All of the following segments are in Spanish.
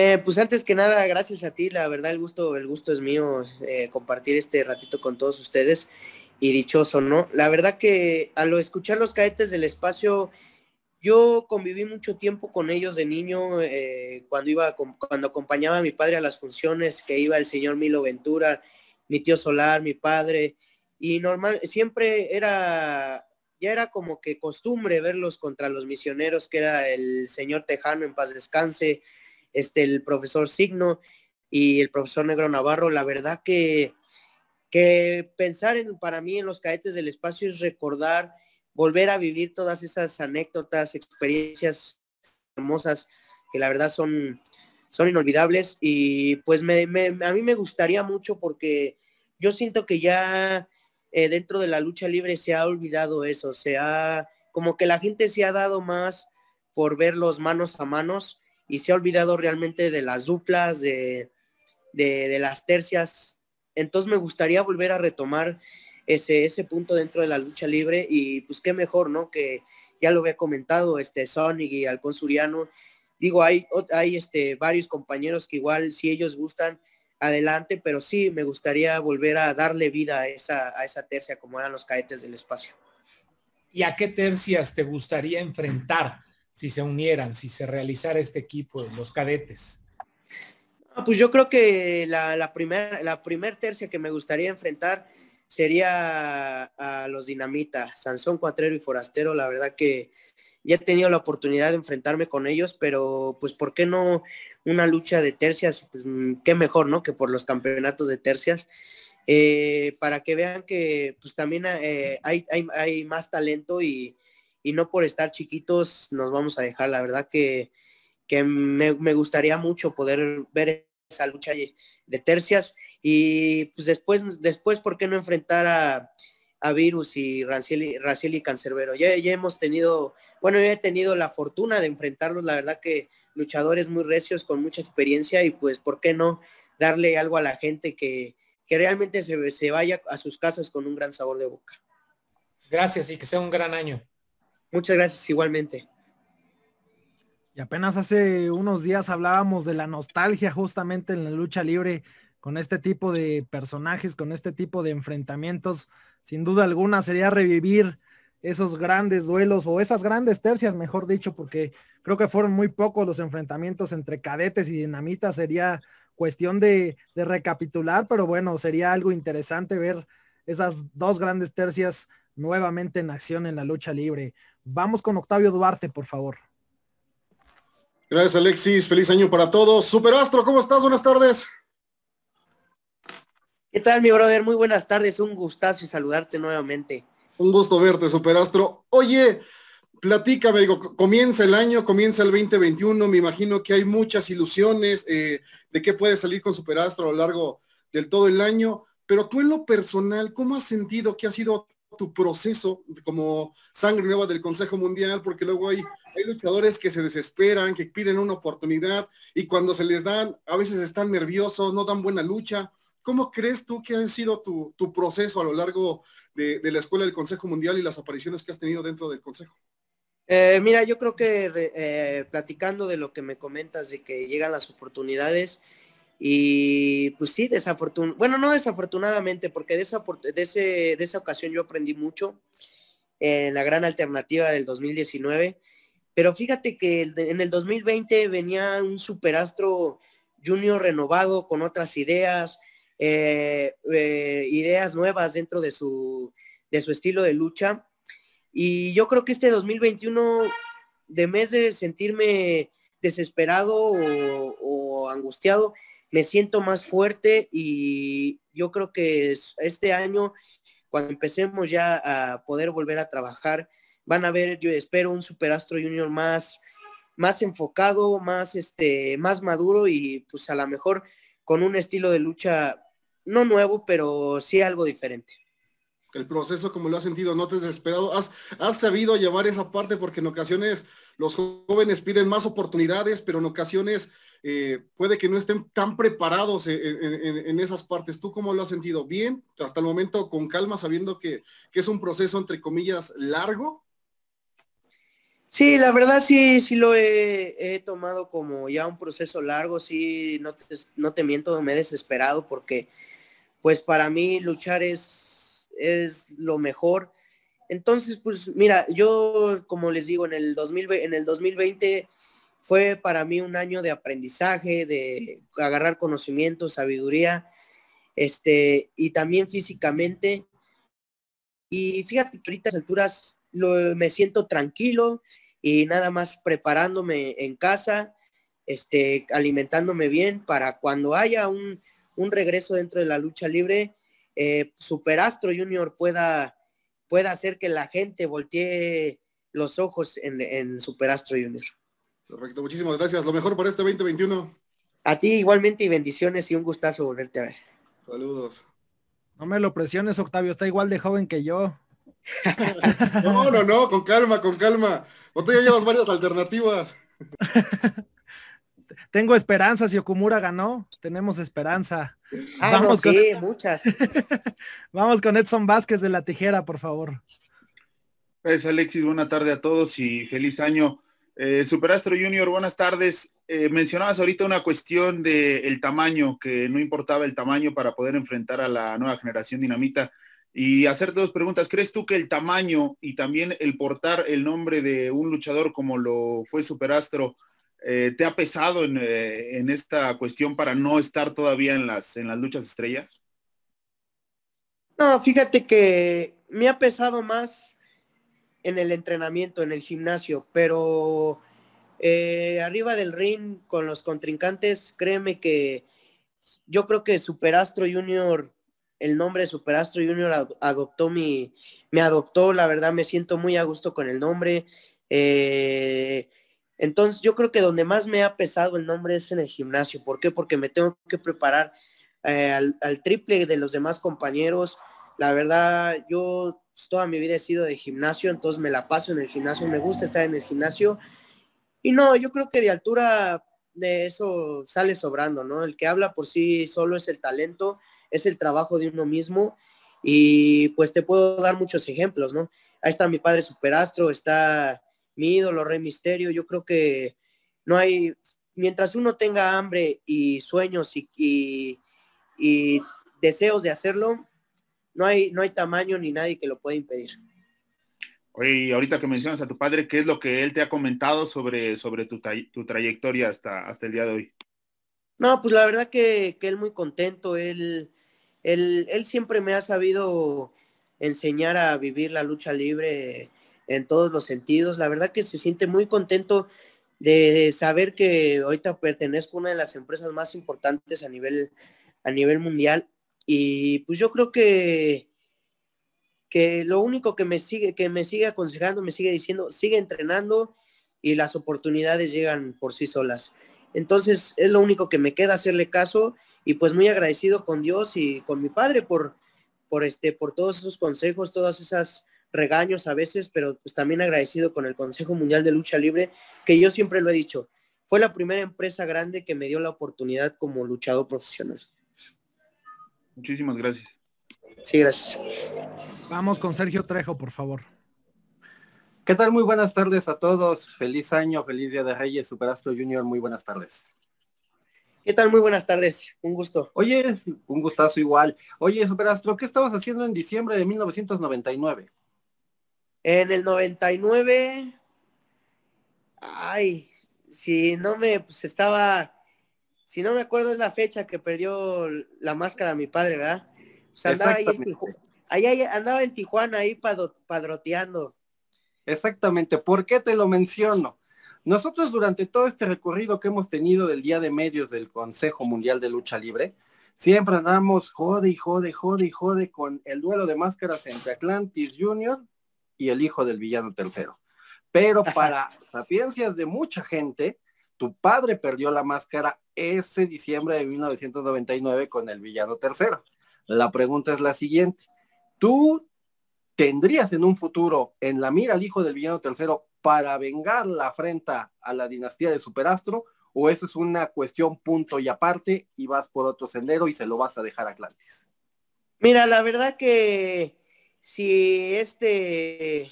Eh, pues antes que nada, gracias a ti, la verdad el gusto, el gusto es mío eh, compartir este ratito con todos ustedes y dichoso, ¿no? La verdad que al escuchar los caetes del espacio, yo conviví mucho tiempo con ellos de niño, eh, cuando iba, cuando acompañaba a mi padre a las funciones, que iba el señor Milo Ventura, mi tío Solar, mi padre, y normal, siempre era, ya era como que costumbre verlos contra los misioneros, que era el señor Tejano en paz descanse, este, el profesor Signo y el profesor Negro Navarro. La verdad que, que pensar en, para mí en los caetes del espacio es recordar, volver a vivir todas esas anécdotas, experiencias hermosas que la verdad son, son inolvidables y pues me, a mí me gustaría mucho porque yo siento que ya eh, dentro de la lucha libre se ha olvidado eso, se ha, como que la gente se ha dado más por verlos manos a manos y se ha olvidado realmente de las duplas, de, de, las tercias. Entonces me gustaría volver a retomar ese, ese punto dentro de la lucha libre y pues qué mejor, ¿no? Que ya lo había comentado, este Sonic y Alfonso Uriano. Digo, hay, hay este, varios compañeros que igual si ellos gustan, adelante, pero sí me gustaría volver a darle vida a esa, a esa tercia como eran los caetes del espacio. ¿Y a qué tercias te gustaría enfrentar? si se unieran, si se realizara este equipo, los cadetes? pues yo creo que la, primera la primer tercia que me gustaría enfrentar sería a, los Dinamita, Sansón Cuatrero y Forastero. La verdad que ya he tenido la oportunidad de enfrentarme con ellos, pero pues ¿por qué no una lucha de tercias? Pues, mm, qué mejor, ¿no? Que por los campeonatos de tercias. Eh, para que vean que pues también eh, hay, hay, más talento y, y no por estar chiquitos nos vamos a dejar. La verdad que, que me, gustaría mucho poder ver esa lucha de tercias y pues después, después ¿por qué no enfrentar a, Virus y Raciel, y Cancerbero? Ya, ya hemos tenido, bueno, yo he tenido la fortuna de enfrentarlos, la verdad que luchadores muy recios con mucha experiencia y pues ¿por qué no darle algo a la gente que, que realmente se, se vaya a sus casas con un gran sabor de boca? Gracias y que sea un gran año. Muchas gracias igualmente. Y apenas hace unos días hablábamos de la nostalgia justamente en la lucha libre con este tipo de personajes, con este tipo de enfrentamientos. Sin duda alguna sería revivir esos grandes duelos o esas grandes tercias, mejor dicho, porque creo que fueron muy pocos los enfrentamientos entre cadetes y dinamitas. Sería cuestión de, recapitular, pero bueno, sería algo interesante ver esas dos grandes tercias nuevamente en acción en la lucha libre. Vamos con Octavio Duarte, por favor. Gracias, Alexis. Feliz año para todos. Superastro, ¿cómo estás? Buenas tardes. ¿Qué tal, mi brother? Muy buenas tardes. Un gustazo y saludarte nuevamente. Un gusto verte, Superastro. Oye, platícame, comienza el año, comienza el 2021. Me imagino que hay muchas ilusiones eh, de qué puede salir con Superastro a lo largo del todo el año. Pero tú en lo personal, ¿cómo has sentido que ha sido tu proceso como sangre nueva del Consejo Mundial, porque luego hay, hay, luchadores que se desesperan, que piden una oportunidad y cuando se les dan, a veces están nerviosos, no dan buena lucha. ¿Cómo crees tú que ha sido tu, proceso a lo largo de, la Escuela del Consejo Mundial y las apariciones que has tenido dentro del Consejo? Eh, mira, yo creo que eh, platicando de lo que me comentas, de que llegan las oportunidades, y pues sí, desafortunadamente, bueno, no desafortunadamente, porque de esa, ocasión yo aprendí mucho en la gran alternativa del 2019. Pero fíjate que en el 2020 venía un superastro junior renovado con otras ideas, eh, eh, ideas nuevas dentro de su, de su estilo de lucha. Y yo creo que este 2021, de mes de sentirme desesperado o angustiado, me siento más fuerte y yo creo que este año, cuando empecemos ya a poder volver a trabajar, van a ver, yo espero, un Superastro Junior más, más enfocado, más, este, más maduro y pues a lo mejor con un estilo de lucha no nuevo, pero sí algo diferente el proceso como lo has sentido, no te has desesperado, has, has, sabido llevar esa parte porque en ocasiones los jóvenes piden más oportunidades, pero en ocasiones eh, puede que no estén tan preparados en, esas partes. ¿Tú cómo lo has sentido? ¿Bien? Hasta el momento con calma, sabiendo que, es un proceso, entre comillas, largo. Sí, la verdad sí, sí lo he, tomado como ya un proceso largo, sí, no te, no miento, me he desesperado porque pues para mí luchar es, es lo mejor. Entonces, pues mira, yo como les digo, en el, 2000, en el 2020 fue para mí un año de aprendizaje, de agarrar conocimiento, sabiduría, este, y también físicamente. Y fíjate ahorita a alturas me siento tranquilo y nada más preparándome en casa, este, alimentándome bien para cuando haya un, regreso dentro de la lucha libre, eh, Superastro Junior pueda, pueda hacer que la gente voltee los ojos en, en Superastro Junior. Perfecto, muchísimas gracias. Lo mejor para este 2021. A ti igualmente y bendiciones y un gustazo volverte a ver. Saludos. No me lo presiones, Octavio, está igual de joven que yo. no, no, no, con calma, con calma. O ya llevas varias alternativas. Tengo esperanzas si Okumura ganó, tenemos esperanza. Ah, Vamos sí, muchas. Vamos con Edson Vázquez de la Tijera, por favor. Gracias, pues, Alexis. Buena tarde a todos y feliz año. Eh, Superastro Junior, buenas tardes. Eh, mencionabas ahorita una cuestión del tamaño, que no importaba el tamaño para poder enfrentar a la nueva generación dinamita. Y hacer dos preguntas. ¿Crees tú que el tamaño y también el portar el nombre de un luchador como lo fue Superastro eh, te ha pesado en, en, esta cuestión para no estar todavía en las, en las luchas estrellas? No, fíjate que me ha pesado más en el entrenamiento, en el gimnasio, pero eh, arriba del ring con los contrincantes, créeme que yo creo que Superastro Junior, el nombre Superastro Junior adoptó mi, me adoptó, la verdad me siento muy a gusto con el nombre. Eh, entonces yo creo que donde más me ha pesado el nombre es en el gimnasio. ¿Por qué? Porque me tengo que preparar eh, al, al, triple de los demás compañeros. La verdad, yo toda mi vida he sido de gimnasio, entonces me la paso en el gimnasio, me gusta estar en el gimnasio. Y no, yo creo que de altura de eso sale sobrando, ¿no? El que habla por sí solo es el talento, es el trabajo de uno mismo y pues te puedo dar muchos ejemplos, ¿no? Ahí está mi padre superastro, está mi ídolo Rey Misterio, yo creo que no hay, mientras uno tenga hambre y sueños y, y, y deseos de hacerlo, no hay, no hay tamaño ni nadie que lo pueda impedir. Oye, ahorita que mencionas a tu padre, ¿qué es lo que él te ha comentado sobre, sobre tu, trayectoria hasta, hasta el día de hoy? No, pues la verdad que, él muy contento, él, siempre me ha sabido enseñar a vivir la lucha libre en todos los sentidos. La verdad que se siente muy contento de, saber que ahorita pertenezco a una de las empresas más importantes a nivel, a nivel mundial y pues yo creo que, que lo único que me sigue, que me sigue aconsejando, me sigue diciendo, sigue entrenando y las oportunidades llegan por sí solas. Entonces es lo único que me queda hacerle caso y pues muy agradecido con Dios y con mi padre por, por, este, por todos esos consejos, todas esas regaños a veces, pero pues también agradecido con el Consejo Mundial de Lucha Libre, que yo siempre lo he dicho, fue la primera empresa grande que me dio la oportunidad como luchador profesional. Muchísimas gracias. Sí, gracias. Vamos con Sergio Trejo, por favor. ¿Qué tal? Muy buenas tardes a todos. Feliz año, feliz Día de Reyes, Superastro Junior. Muy buenas tardes. ¿Qué tal? Muy buenas tardes. Un gusto. Oye, un gustazo igual. Oye, Superastro, ¿qué estabas haciendo en diciembre de 1999? En el 99, ay, si no me, pues estaba si no me acuerdo es la fecha que perdió la máscara mi padre, ¿verdad? O sea, andaba ahí en Tijuana, ahí, andaba en Tijuana ahí padroteando. Exactamente, ¿por qué te lo menciono? Nosotros durante todo este recorrido que hemos tenido del Día de Medios del Consejo Mundial de Lucha Libre, siempre andamos jode y jode, jode y jode con el duelo de máscaras entre Atlantis Jr. y el hijo del villano tercero. Pero para sapiencias de mucha gente, tu padre perdió la máscara ese diciembre de 1999 con el villano tercero. La pregunta es la siguiente. ¿Tú tendrías en un futuro en la mira al hijo del villano tercero para vengar la afrenta a la dinastía de Superastro? ¿O eso es una cuestión punto y aparte y vas por otro sendero y se lo vas a dejar a Atlantis? Mira, la verdad que si este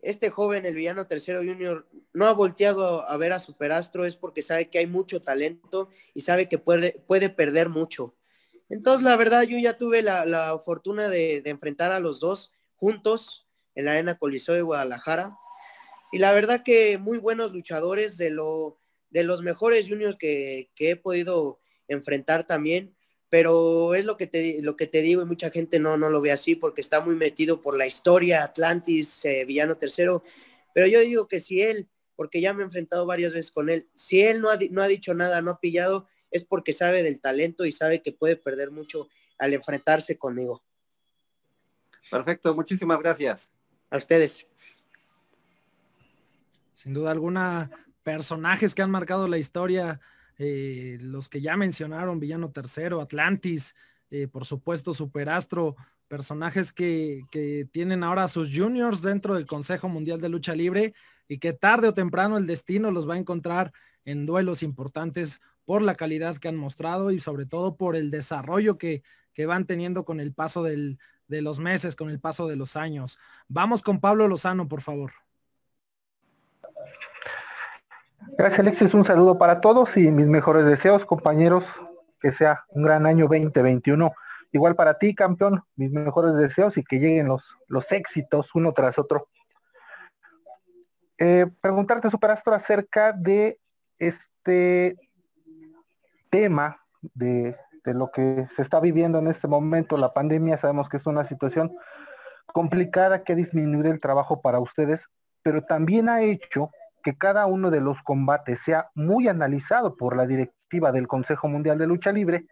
este joven, el villano tercero junior, no ha volteado a ver a Superastro es porque sabe que hay mucho talento y sabe que puede, puede perder mucho. Entonces, la verdad, yo ya tuve la, fortuna de, enfrentar a los dos juntos en la Arena Coliseo de Guadalajara. Y la verdad que muy buenos luchadores, de, de los mejores juniors que, que he podido enfrentar también pero es lo que te, lo que te digo y mucha gente no, no lo ve así porque está muy metido por la historia, Atlantis, eh, Villano Tercero, pero yo digo que si él, porque ya me he enfrentado varias veces con él, si él no ha, no ha dicho nada, no ha pillado, es porque sabe del talento y sabe que puede perder mucho al enfrentarse conmigo. Perfecto, muchísimas gracias. A ustedes. Sin duda alguna, personajes que han marcado la historia eh, los que ya mencionaron, Villano Tercero, Atlantis, eh, por supuesto Superastro, personajes que, tienen ahora sus juniors dentro del Consejo Mundial de Lucha Libre y que tarde o temprano el destino los va a encontrar en duelos importantes por la calidad que han mostrado y sobre todo por el desarrollo que, que van teniendo con el paso del, de los meses, con el paso de los años. Vamos con Pablo Lozano, por favor. Gracias Alexis, un saludo para todos y mis mejores deseos, compañeros, que sea un gran año 2021. Igual para ti, campeón, mis mejores deseos y que lleguen los, los éxitos uno tras otro. Eh, preguntarte, Superastro, acerca de este tema de, de lo que se está viviendo en este momento, la pandemia. Sabemos que es una situación complicada que ha disminuido el trabajo para ustedes, pero también ha hecho que cada uno de los combates sea muy analizado por la directiva del Consejo Mundial de Lucha Libre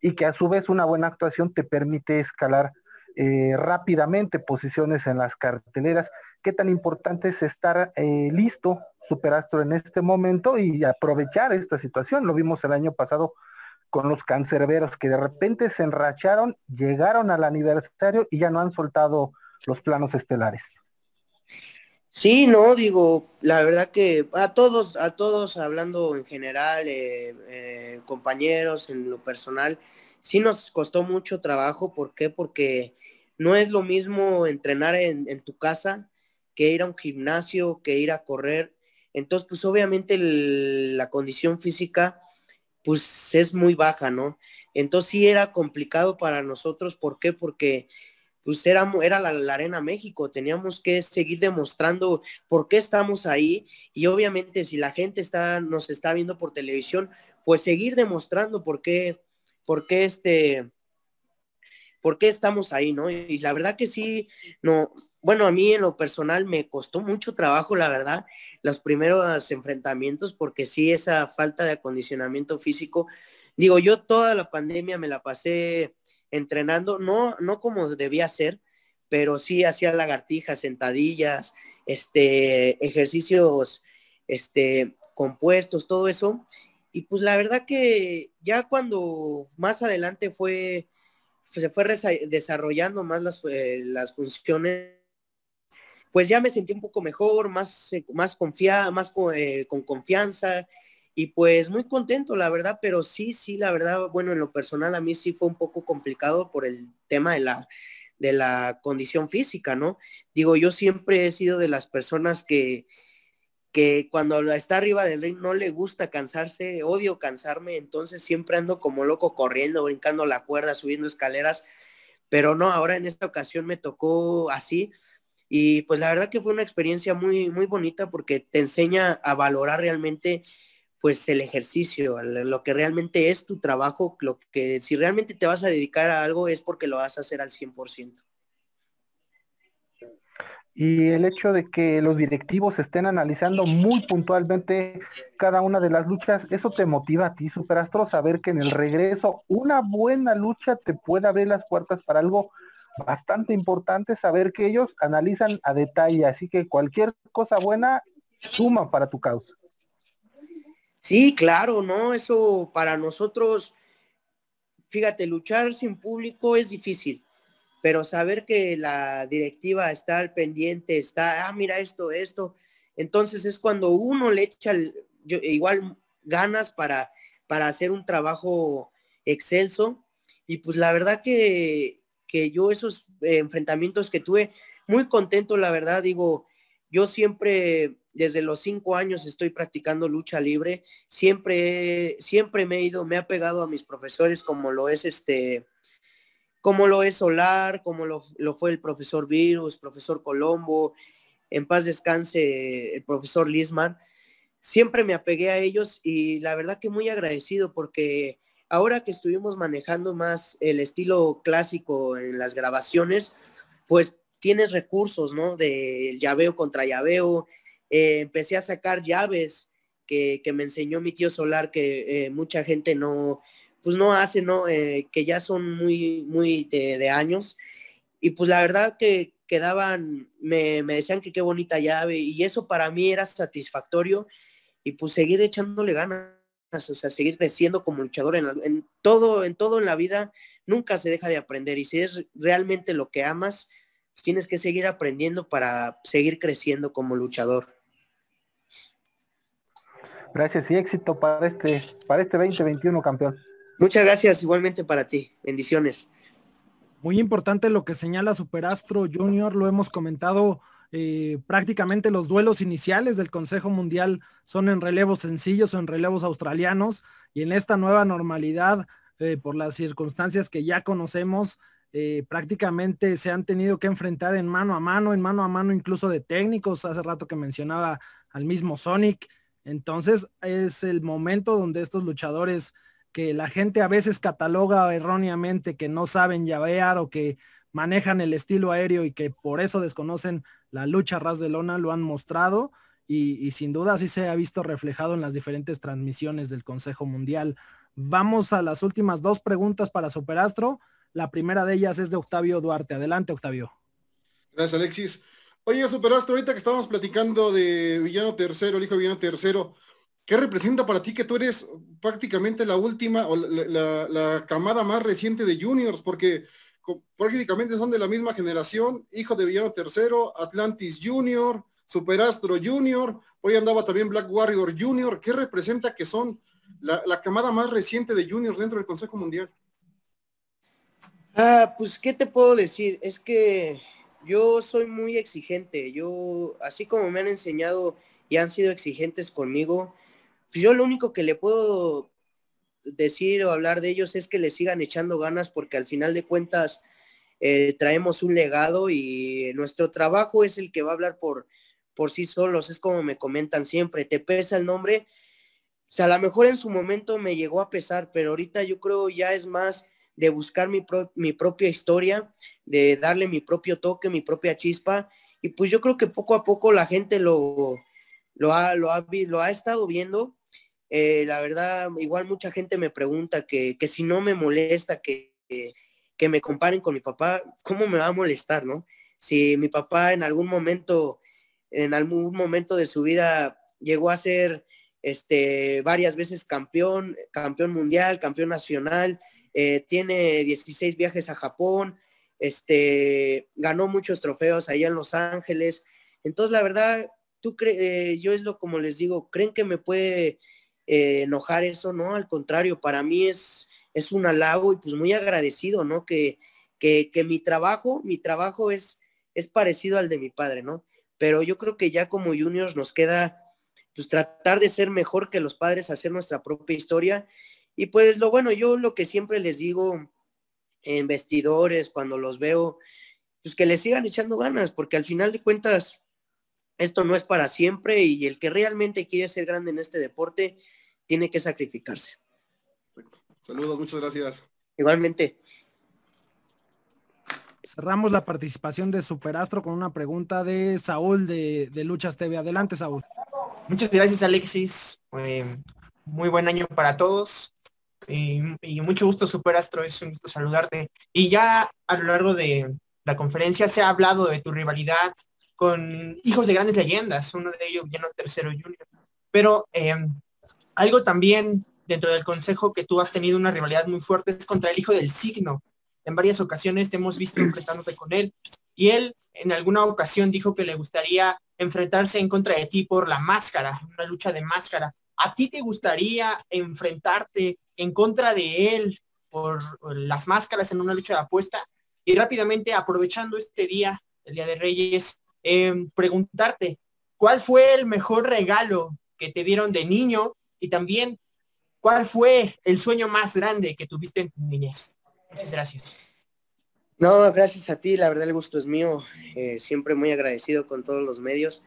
y que a su vez una buena actuación te permite escalar eh, rápidamente posiciones en las carteleras. Qué tan importante es estar eh, listo, superastro, en este momento y aprovechar esta situación. Lo vimos el año pasado con los cancerberos que de repente se enracharon, llegaron al aniversario y ya no han soltado los planos estelares. Sí, no, digo, la verdad que a todos, a todos hablando en general, eh, eh, compañeros, en lo personal, sí nos costó mucho trabajo. ¿Por qué? Porque no es lo mismo entrenar en, tu casa que ir a un gimnasio, que ir a correr. Entonces, pues obviamente la condición física, pues es muy baja, ¿no? Entonces sí era complicado para nosotros. ¿Por qué? Porque Usted pues, era, era la, Arena México, teníamos que seguir demostrando por qué estamos ahí y obviamente si la gente está, nos está viendo por televisión, pues seguir demostrando por qué, por qué este, por qué estamos ahí, ¿no? Y la verdad que sí, no, bueno, a mí en lo personal me costó mucho trabajo, la verdad, los primeros enfrentamientos, porque sí, esa falta de acondicionamiento físico, digo, yo toda la pandemia me la pasé entrenando, no, no como debía ser, pero sí hacía lagartijas, sentadillas, este, ejercicios este, compuestos, todo eso. Y pues la verdad que ya cuando más adelante fue, pues, se fue desarrollando más eh, las, funciones, pues ya me sentí un poco mejor, más, eh, más confiada, más eh, con confianza, y pues muy contento, la verdad, pero sí, sí, la verdad, bueno, en lo personal a mí sí fue un poco complicado por el tema de la, de la condición física, ¿no? Digo, yo siempre he sido de las personas que, que cuando está arriba del ring no le gusta cansarse, odio cansarme, entonces siempre ando como loco corriendo, brincando la cuerda, subiendo escaleras, pero no, ahora en esta ocasión me tocó así y pues la verdad que fue una experiencia muy, muy bonita porque te enseña a valorar realmente pues el ejercicio, lo que realmente es tu trabajo, lo que si realmente te vas a dedicar a algo es porque lo vas a hacer al 100%. Y el hecho de que los directivos estén analizando muy puntualmente cada una de las luchas, eso te motiva a ti, Superastro, saber que en el regreso una buena lucha te puede abrir las puertas para algo bastante importante, saber que ellos analizan a detalle, así que cualquier cosa buena suma para tu causa. Sí, claro, ¿no? Eso para nosotros, fíjate, luchar sin público es difícil, pero saber que la directiva está al pendiente, está, ah, mira esto, esto, entonces es cuando uno le echa igual ganas para, para hacer un trabajo excelso. Y pues la verdad que, que yo esos enfrentamientos que tuve, muy contento, la verdad, digo, yo siempre desde los cinco años estoy practicando lucha libre. Siempre, siempre me he ido, me ha pegado a mis profesores como lo es este, como lo es Solar, como lo, fue el profesor Virus, profesor Colombo, en paz descanse el profesor Lisman. Siempre me apegué a ellos y la verdad que muy agradecido porque ahora que estuvimos manejando más el estilo clásico en las grabaciones, pues tienes recursos, ¿no? De llaveo contra llaveo, eh, empecé a sacar llaves que, me enseñó mi tío Solar, que eh, mucha gente no, pues no hace, ¿no? Eh, que ya son muy, muy de, años. Y pues la verdad que quedaban, me, decían que qué bonita llave y eso para mí era satisfactorio y pues seguir echándole ganas, o sea, seguir creciendo como luchador en, todo, en todo en la vida, nunca se deja de aprender y si es realmente lo que amas, pues tienes que seguir aprendiendo para seguir creciendo como luchador. Gracias y éxito para este, para este 2021, campeón. Muchas gracias, igualmente para ti. Bendiciones. Muy importante lo que señala Superastro Junior, lo hemos comentado. Eh, prácticamente los duelos iniciales del Consejo Mundial son en relevos sencillos o en relevos australianos y en esta nueva normalidad, eh, por las circunstancias que ya conocemos, eh, prácticamente se han tenido que enfrentar en mano a mano, en mano a mano incluso de técnicos. Hace rato que mencionaba al mismo Sonic, entonces es el momento donde estos luchadores que la gente a veces cataloga erróneamente que no saben llavear o que manejan el estilo aéreo y que por eso desconocen la lucha ras de lona, lo han mostrado y, sin duda así se ha visto reflejado en las diferentes transmisiones del Consejo Mundial. Vamos a las últimas dos preguntas para Superastro. La primera de ellas es de Octavio Duarte. Adelante, Octavio. Gracias, Alexis. Oye, Superastro, ahorita que estábamos platicando de Villano Tercero, el hijo de Villano Tercero, ¿qué representa para ti que tú eres prácticamente la última o la, camada más reciente de juniors? Porque prácticamente son de la misma generación, hijo de Villano Tercero, Atlantis Junior, Superastro Junior, hoy andaba también Black Warrior Junior. ¿Qué representa que son la, la camada más reciente de juniors dentro del Consejo Mundial? Ah, pues, ¿qué te puedo decir? Es que yo soy muy exigente. Yo, así como me han enseñado y han sido exigentes conmigo, pues yo lo único que le puedo decir o hablar de ellos es que le sigan echando ganas porque al final de cuentas eh, traemos un legado y nuestro trabajo es el que va a hablar por, por sí solos. Es como me comentan siempre, te pesa el nombre. O sea, a lo mejor en su momento me llegó a pesar, pero ahorita yo creo ya es más de buscar mi, propia historia, de darle mi propio toque, mi propia chispa. Y pues yo creo que poco a poco la gente lo, lo, ha, lo, lo ha estado viendo. Eh, la verdad, igual mucha gente me pregunta que, si no me molesta que, me comparen con mi papá, ¿cómo me va a molestar, no? Si mi papá en algún momento, en algún momento de su vida llegó a ser este, varias veces campeón, campeón mundial, campeón nacional, eh, tiene 16 viajes a Japón, este, ganó muchos trofeos allá en Los Ángeles. Entonces, la verdad, tú eh, yo es lo como les digo, creen que me puede eh, enojar eso, ¿no? Al contrario, para mí es, es un halago y pues muy agradecido, ¿no? Que, mi trabajo, mi trabajo es, es parecido al de mi padre, ¿no? Pero yo creo que ya como juniors nos queda pues tratar de ser mejor que los padres, hacer nuestra propia historia y pues lo bueno, yo lo que siempre les digo en vestidores, cuando los veo, pues que les sigan echando ganas, porque al final de cuentas, esto no es para siempre y el que realmente quiere ser grande en este deporte tiene que sacrificarse. Saludos, muchas gracias. Igualmente. Cerramos la participación de Superastro con una pregunta de Saúl de, Luchas TV. Adelante, Saúl. Muchas gracias, Alexis. Eh, muy buen año para todos. Y, mucho gusto, Superastro, es un gusto saludarte. Y ya a lo largo de la conferencia se ha hablado de tu rivalidad con hijos de grandes leyendas, uno de ellos Villano Tercero Junior. Pero eh, algo también dentro del consejo que tú has tenido una rivalidad muy fuerte es contra el hijo del signo. En varias ocasiones te hemos visto enfrentándote con él. Y él en alguna ocasión dijo que le gustaría enfrentarse en contra de ti por la máscara, una lucha de máscara. ¿A ti te gustaría enfrentarte en contra de él por las máscaras en una lucha de apuesta. Y rápidamente, aprovechando este día, el Día de Reyes, em, preguntarte, ¿cuál fue el mejor regalo que te dieron de niño? Y también, ¿cuál fue el sueño más grande que tuviste en tu niñez? Muchas gracias. No, gracias a ti, la verdad el gusto es mío, eh, siempre muy agradecido con todos los medios.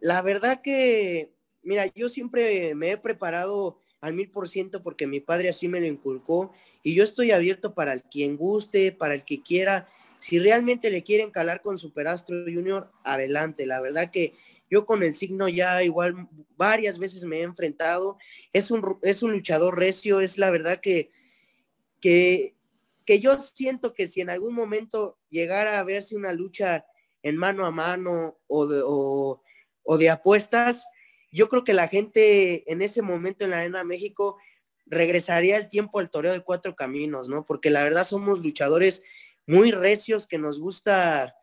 La verdad que, mira, yo siempre me he preparado al mil por ciento porque mi padre así me lo inculcó y yo estoy abierto para el quien guste, para el que quiera. Si realmente le quieren calar con Superastro Junior, adelante. La verdad que yo con el signo ya igual varias veces me he enfrentado. Es un, es un luchador recio, es la verdad que, que, que yo siento que si en algún momento llegara a verse una lucha en mano a mano o o de apuestas, yo creo que la gente en ese momento en la Arena México regresaría el tiempo al toreo de cuatro caminos, ¿no? Porque la verdad somos luchadores muy recios que nos gusta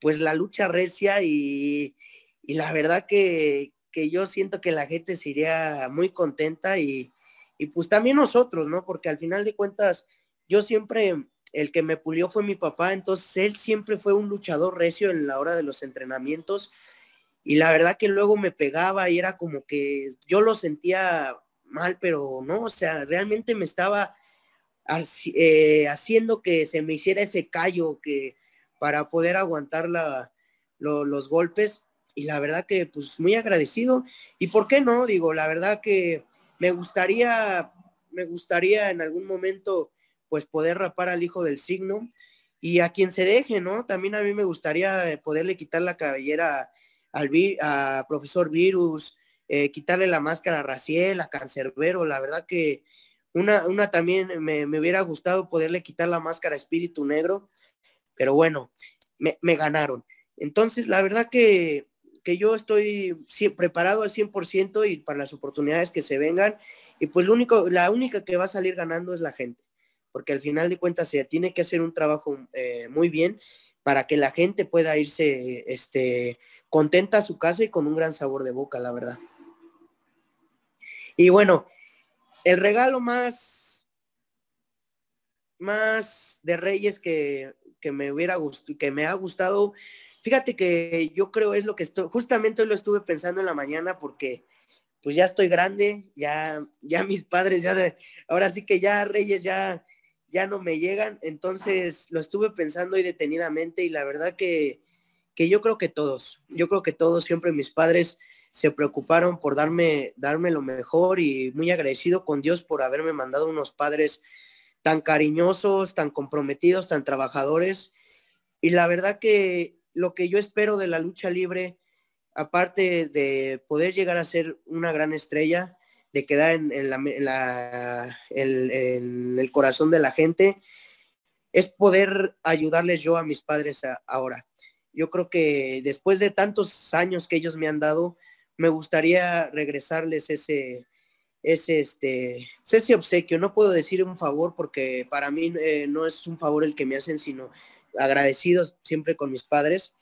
pues la lucha recia y, la verdad que, yo siento que la gente se iría muy contenta y, y, pues también nosotros, ¿no? Porque al final de cuentas yo siempre, el que me pulió fue mi papá, entonces él siempre fue un luchador recio en la hora de los entrenamientos y la verdad que luego me pegaba y era como que yo lo sentía mal, pero no, o sea, realmente me estaba eh, haciendo que se me hiciera ese callo que para poder aguantar la, los golpes y la verdad que pues muy agradecido y por qué no digo la verdad que me gustaría me gustaría en algún momento pues poder rapar al hijo del signo y a quien se deje no también a mí me gustaría eh, poderle quitar la cabellera al a profesor Virus, eh, quitarle la máscara a Raciel, a Cancerbero, la verdad que una, una también me, hubiera gustado poderle quitar la máscara a Espíritu Negro, pero bueno, me, ganaron. Entonces, la verdad que, que yo estoy preparado al 100% y para las oportunidades que se vengan, y pues lo único, la única que va a salir ganando es la gente porque al final de cuentas se tiene que hacer un trabajo eh, muy bien para que la gente pueda irse este, contenta a su casa y con un gran sabor de boca, la verdad. Y bueno, el regalo más, más de Reyes que, me hubiera que me ha gustado, fíjate que yo creo es lo que estoy, justamente hoy lo estuve pensando en la mañana porque pues ya estoy grande, ya, ya mis padres, ya, ahora sí que ya Reyes ya ya no me llegan. Entonces lo estuve pensando y detenidamente y la verdad que, yo creo que todos, yo creo que todos, siempre mis padres se preocuparon por darme, darme lo mejor y muy agradecido con Dios por haberme mandado unos padres tan cariñosos, tan comprometidos, tan trabajadores. Y la verdad que lo que yo espero de la lucha libre, aparte de poder llegar a ser una gran estrella, de quedar en, la, en, el corazón de la gente, es poder ayudarles yo a mis padres ahora. Yo creo que después de tantos años que ellos me han dado, me gustaría regresarles ese, ese, este, pues ese obsequio. No puedo decir un favor porque para mí eh, no es un favor el que me hacen, sino agradecidos siempre con mis padres.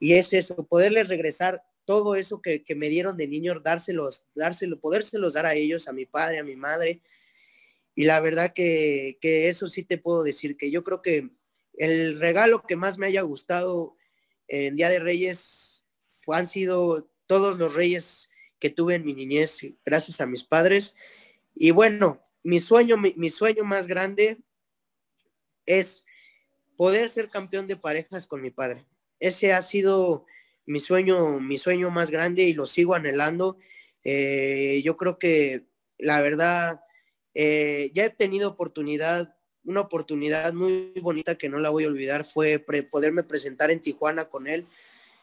Y es eso, poderles regresar todo eso que, me dieron de niño, dárselos, dárselo, podérselos dar a ellos, a mi padre, a mi madre. Y la verdad que, eso sí te puedo decir, que yo creo que el regalo que más me haya gustado en Día de Reyes han sido todos los reyes que tuve en mi niñez, gracias a mis padres. Y bueno, mi sueño, mi sueño más grande es poder ser campeón de parejas con mi padre. Ese ha sido mi sueño, mi sueño más grande y lo sigo anhelando. Eh, yo creo que la verdad, eh, ya he tenido oportunidad, una oportunidad muy bonita que no la voy a olvidar fue poderme presentar en Tijuana con él,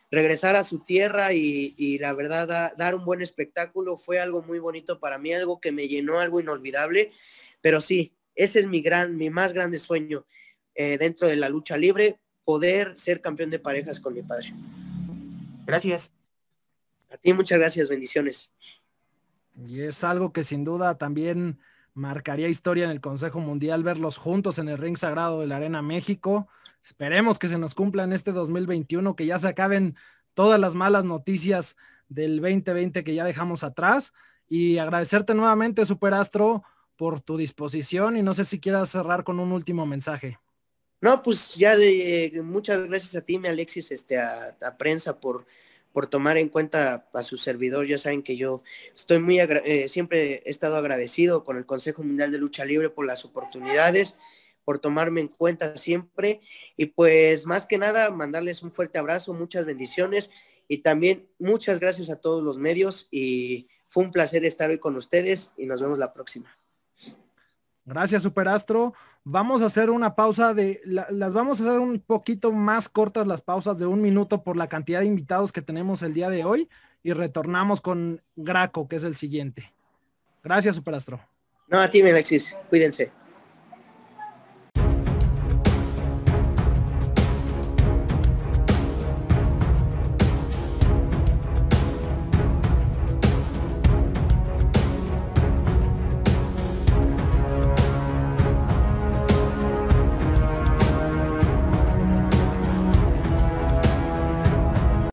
regresar a su tierra y, la verdad dar un buen espectáculo fue algo muy bonito para mí, algo que me llenó, algo inolvidable, pero sí, ese es mi gran, mi más grande sueño eh, dentro de la lucha libre, poder ser campeón de parejas con mi padre. Gracias. A ti muchas gracias, bendiciones. Y es algo que sin duda también marcaría historia en el Consejo Mundial verlos juntos en el ring sagrado de la Arena México. Esperemos que se nos cumpla en este 2021, que ya se acaben todas las malas noticias del 2020 que ya dejamos atrás. Y agradecerte nuevamente, Superastro, por tu disposición y no sé si quieras cerrar con un último mensaje. No, pues ya eh, muchas gracias a ti, mi Alexis, este, a, la prensa por, por tomar en cuenta a su servidor. Ya saben que yo estoy muy, eh, siempre he estado agradecido con el Consejo Mundial de Lucha Libre por las oportunidades, por tomarme en cuenta siempre. Y pues más que nada, mandarles un fuerte abrazo, muchas bendiciones y también muchas gracias a todos los medios y fue un placer estar hoy con ustedes y nos vemos la próxima. Gracias, Superastro. Vamos a hacer una pausa de, las vamos a hacer un poquito más cortas las pausas de un minuto por la cantidad de invitados que tenemos el día de hoy y retornamos con Graco, que es el siguiente. Gracias, Superastro. No, a ti, Alexis. Cuídense.